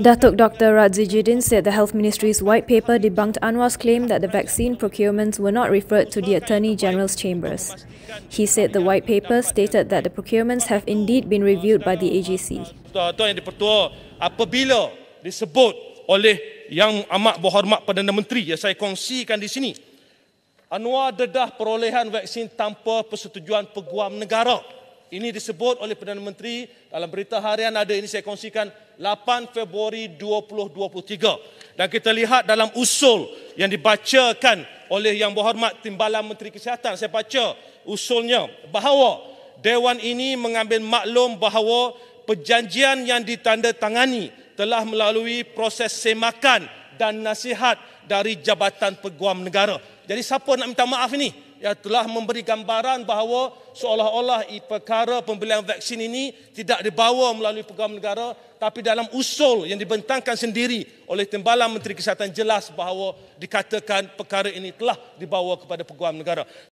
Datuk Dr. Radzi Jidin said the Health Ministry's white paper debunked Anwar's claim that the vaccine procurements were not referred to the Attorney General's chambers. He said the white paper stated that the procurements have indeed been reviewed by the AGC. Tuan-tuan yang dipertua, apabila disebut oleh yang amat berhormat Perdana Menteri yang saya kongsikan di sini, Anwar dedah perolehan vaksin tanpa persetujuan peguam negara. Ini disebut oleh Perdana Menteri dalam berita harian ada ini saya kongsikan 8 Februari 2023. Dan kita lihat dalam usul yang dibacakan oleh Yang Berhormat Timbalan Menteri Kesihatan. Saya baca usulnya bahawa Dewan ini mengambil maklum bahawa perjanjian yang ditandatangani telah melalui proses semakan dan nasihat dari Jabatan Peguam Negara. Jadi siapa nak minta maaf ini? yang telah memberi gambaran bahawa seolah-olah perkara pembelian vaksin ini tidak dibawa melalui pegawai negara tapi dalam usul yang dibentangkan sendiri oleh Timbalan Menteri Kesihatan jelas bahawa dikatakan perkara ini telah dibawa kepada pegawai negara.